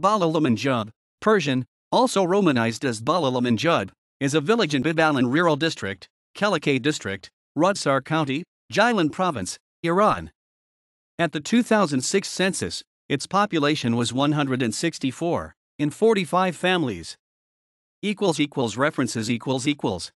Balalam Persian, also romanized as Balalam is a village in Bibalan Rural District, Kalakay District, Rudsar County, Jilan Province, Iran. At the 2006 census, its population was 164, in 45 families. Equals equals references equals equals.